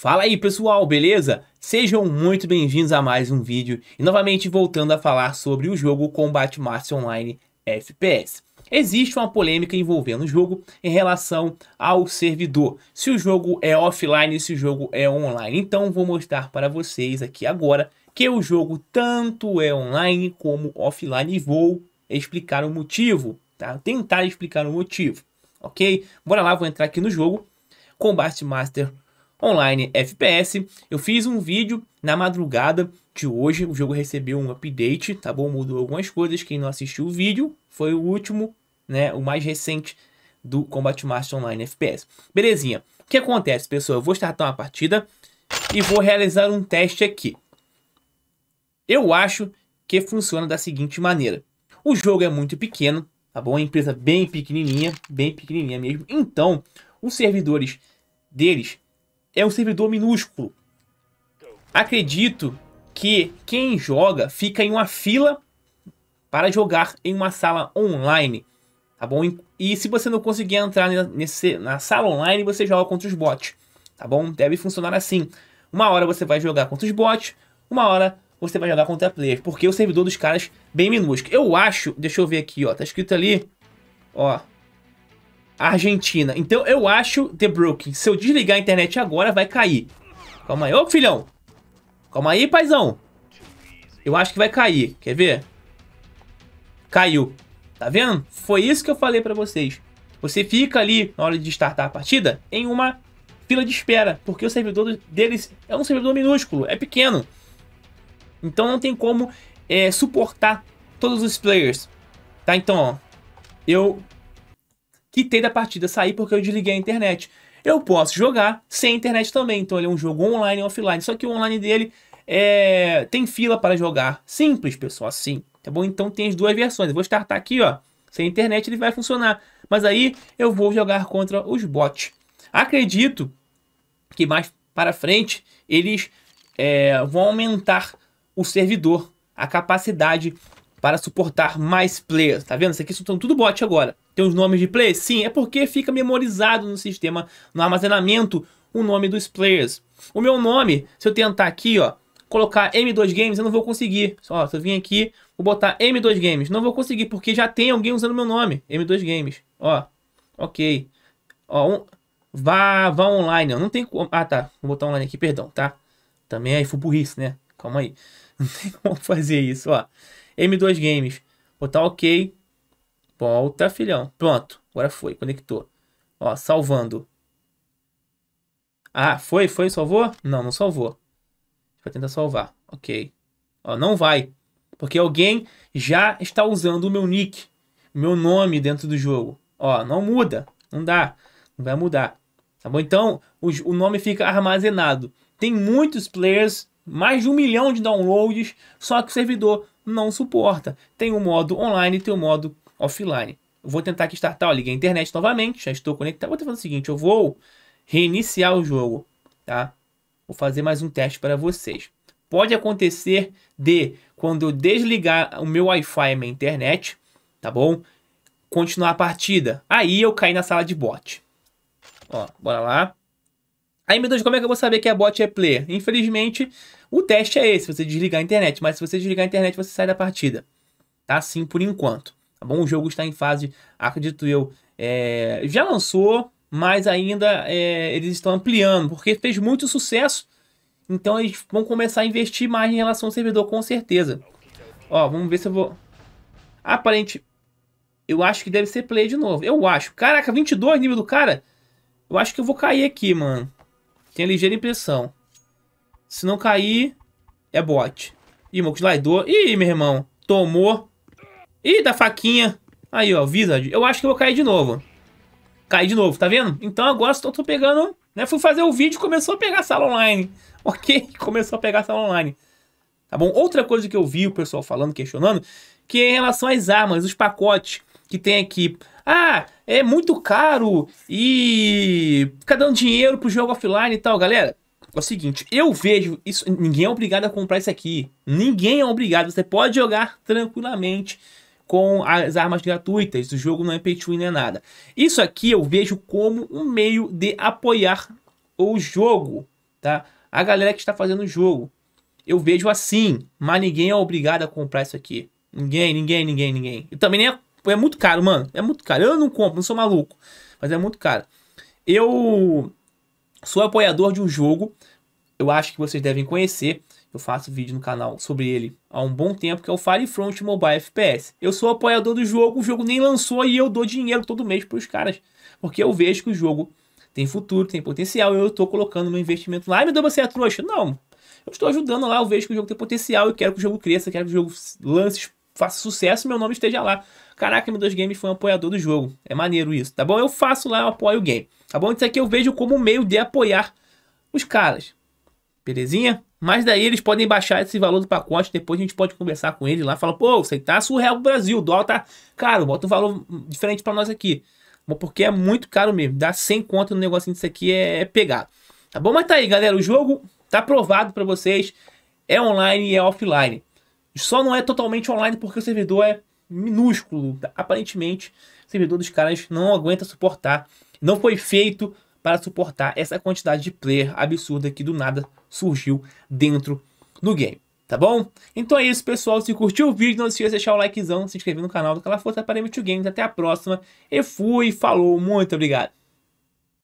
Fala aí pessoal, beleza? Sejam muito bem-vindos a mais um vídeo e novamente voltando a falar sobre o jogo Combat Master Online FPS. Existe uma polêmica envolvendo o jogo em relação ao servidor. Se o jogo é offline, se o jogo é online. Então vou mostrar para vocês aqui agora que o jogo tanto é online como offline e vou explicar o motivo, tá? Tentar explicar o motivo, ok? Bora lá, vou entrar aqui no jogo. Combat Master Online Online FPS. Eu fiz um vídeo na madrugada de hoje, o jogo recebeu um update, tá bom? Mudou algumas coisas, quem não assistiu o vídeo, foi o último, né, o mais recente do Combat Master Online FPS. Belezinha. O que acontece, pessoal? Eu vou startar uma partida e vou realizar um teste aqui. Eu acho que funciona da seguinte maneira. O jogo é muito pequeno, tá bom? É uma empresa bem pequenininha, bem pequenininha mesmo. Então, os servidores deles é um servidor minúsculo. Acredito que quem joga fica em uma fila para jogar em uma sala online, tá bom? E se você não conseguir entrar nesse, na sala online, você joga contra os bots, tá bom? Deve funcionar assim. Uma hora você vai jogar contra os bots, uma hora você vai jogar contra players, porque o servidor dos caras bem minúsculo. Eu acho, deixa eu ver aqui, ó, tá escrito ali, ó, Argentina. Então eu acho, The Brook, se eu desligar a internet agora, vai cair. Calma aí. Ô, filhão. Calma aí, paizão. Eu acho que vai cair. Quer ver? Caiu. Tá vendo? Foi isso que eu falei pra vocês. Você fica ali, na hora de startar a partida, em uma fila de espera. Porque o servidor deles é um servidor minúsculo, é pequeno. Então não tem como é, suportar todos os players. Tá, então, ó. Eu quitei da partida, saí porque eu desliguei a internet. Eu posso jogar sem internet também, então ele é um jogo online e offline. Só que o online dele é... tem fila para jogar. Simples, pessoal, assim. Tá bom? Então tem as duas versões. Eu vou startar aqui, ó. Sem internet ele vai funcionar. Mas aí eu vou jogar contra os bots. Acredito que mais para frente eles é, vão aumentar o servidor, a capacidade para suportar mais players. Tá vendo? Isso aqui são tudo bot agora. Tem os nomes de players? Sim, é porque fica memorizado no sistema, no armazenamento, o nome dos players. O meu nome, se eu tentar aqui, ó, colocar M2 Games, eu não vou conseguir. Ó, se eu vim aqui, vou botar M2 Games. Não vou conseguir, porque já tem alguém usando meu nome. M2 Games. Ó, ok. Ó, um, vá, vá online. não tem como... Ah, tá. Vou botar online aqui, perdão, tá? Também é burrice, né? Calma aí. Não tem como fazer isso, ó. M2 Games. Botar tá OK. Volta, filhão. Pronto. Agora foi. Conectou. Ó, salvando. Ah, foi? Foi? Salvou? Não, não salvou. Vou tentar salvar. Ok. Ó, não vai. Porque alguém já está usando o meu nick. Meu nome dentro do jogo. Ó, não muda. Não dá. Não vai mudar. Tá bom? Então, o, o nome fica armazenado. Tem muitos players mais de um milhão de downloads, só que o servidor não suporta. Tem o um modo online e tem o um modo offline. Eu vou tentar aqui startar, ó, liguei a internet novamente, já estou conectado. Vou fazer o seguinte, eu vou reiniciar o jogo, tá? Vou fazer mais um teste para vocês. Pode acontecer de, quando eu desligar o meu Wi-Fi e minha internet, tá bom? Continuar a partida. Aí eu caí na sala de bot. Ó, bora lá. Aí, meu Deus, como é que eu vou saber que é bot é player? Infelizmente, o teste é esse, você desligar a internet. Mas se você desligar a internet, você sai da partida. Tá assim por enquanto. Tá bom? O jogo está em fase, acredito eu, é... já lançou, mas ainda é... eles estão ampliando, porque fez muito sucesso. Então eles vão começar a investir mais em relação ao servidor, com certeza. Ó, vamos ver se eu vou... Aparente... Eu acho que deve ser play de novo. Eu acho. Caraca, 22 nível do cara? Eu acho que eu vou cair aqui, mano. Tem a ligeira impressão. Se não cair, é bot. Ih, meu slidou. Ih, meu irmão. Tomou. Ih, da faquinha. Aí, ó, Wizard. Eu acho que eu vou cair de novo. Cair de novo, tá vendo? Então agora estou tô pegando... Né? Fui fazer o vídeo e começou a pegar sala online. Ok? Começou a pegar sala online. Tá bom? Outra coisa que eu vi o pessoal falando, questionando, que é em relação às armas, os pacotes que tem aqui. Ah, é muito caro e fica dando dinheiro pro jogo offline e tal, galera. É o seguinte, eu vejo isso. Ninguém é obrigado a comprar isso aqui. Ninguém é obrigado. Você pode jogar tranquilamente com as armas gratuitas. O jogo não é pay to win, nem é nada. Isso aqui eu vejo como um meio de apoiar o jogo, tá? A galera que está fazendo o jogo. Eu vejo assim, mas ninguém é obrigado a comprar isso aqui. Ninguém, ninguém, ninguém, ninguém. E também nem é Tipo, é muito caro, mano. É muito caro. Eu não compro, não sou maluco. Mas é muito caro. Eu sou apoiador de um jogo. Eu acho que vocês devem conhecer. Eu faço vídeo no canal sobre ele há um bom tempo, que é o Firefront Mobile FPS. Eu sou apoiador do jogo, o jogo nem lançou e eu dou dinheiro todo mês para os caras. Porque eu vejo que o jogo tem futuro, tem potencial, eu estou colocando meu investimento lá. Ai, meu Deus, você é trouxa. Não, eu estou ajudando lá, eu vejo que o jogo tem potencial, eu quero que o jogo cresça, quero que o jogo lance faça sucesso meu nome esteja lá. Caraca, meu dois Game foi um apoiador do jogo. É maneiro isso, tá bom? Eu faço lá, eu apoio o game. Tá bom? Isso aqui eu vejo como um meio de apoiar os caras. Belezinha? Mas daí eles podem baixar esse valor do pacote, depois a gente pode conversar com eles lá, fala, pô, você tá surreal pro Brasil, o dólar tá caro, bota um valor diferente para nós aqui. Porque é muito caro mesmo, dá 100 conto no negocinho disso aqui é, é pegado. Tá bom? Mas tá aí, galera, o jogo tá provado para vocês, é online e é offline. Só não é totalmente online porque o servidor é minúsculo. Aparentemente, o servidor dos caras não aguenta suportar. Não foi feito para suportar essa quantidade de player absurda que do nada surgiu dentro do game. Tá bom? Então é isso, pessoal. Se curtiu o vídeo, não se esqueça de deixar o likezão, se inscrever no canal, daquela força para o Games. Até a próxima. E fui, falou, muito obrigado.